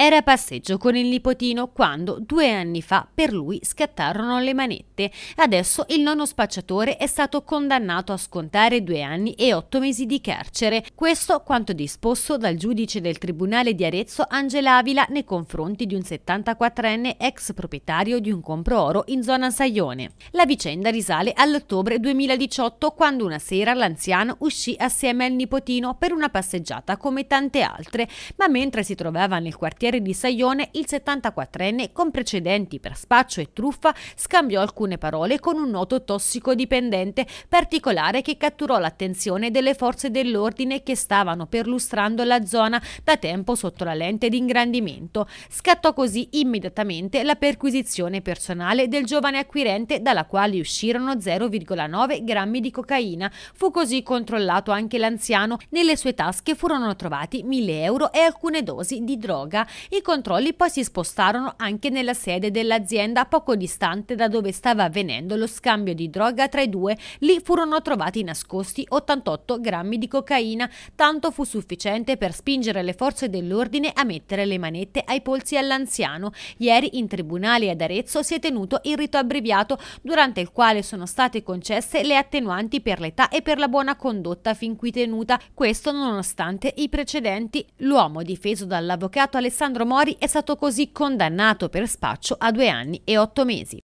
Era a passeggio con il nipotino quando, due anni fa, per lui scattarono le manette. Adesso il nonno spacciatore è stato condannato a scontare due anni e otto mesi di carcere. Questo quanto disposto dal giudice del Tribunale di Arezzo Angela Avila nei confronti di un 74enne ex proprietario di un compro oro in zona Saione. La vicenda risale all'ottobre 2018 quando una sera l'anziano uscì assieme al nipotino per una passeggiata come tante altre, ma mentre si trovava nel quartiere quartiere di Saione, il 74enne, con precedenti per spaccio e truffa, scambiò alcune parole con un noto tossicodipendente particolare che catturò l'attenzione delle forze dell'ordine che stavano perlustrando la zona da tempo sotto la lente d'ingrandimento. Scattò così immediatamente la perquisizione personale del giovane acquirente dalla quale uscirono 0,9 grammi di cocaina. Fu così controllato anche l'anziano. Nelle sue tasche furono trovati 1000 euro e alcune dosi di droga. I controlli poi si spostarono anche nella sede dell'azienda poco distante da dove stava avvenendo lo scambio di droga tra i due. Lì furono trovati nascosti 88 grammi di cocaina. Tanto fu sufficiente per spingere le forze dell'ordine a mettere le manette ai polsi all'anziano. Ieri in tribunale ad Arezzo si è tenuto il rito abbreviato durante il quale sono state concesse le attenuanti per l'età e per la buona condotta fin qui tenuta. Questo nonostante i precedenti. L'uomo difeso dall'avvocato Alessandro Alessandro Mori è stato così condannato per spaccio a due anni e otto mesi.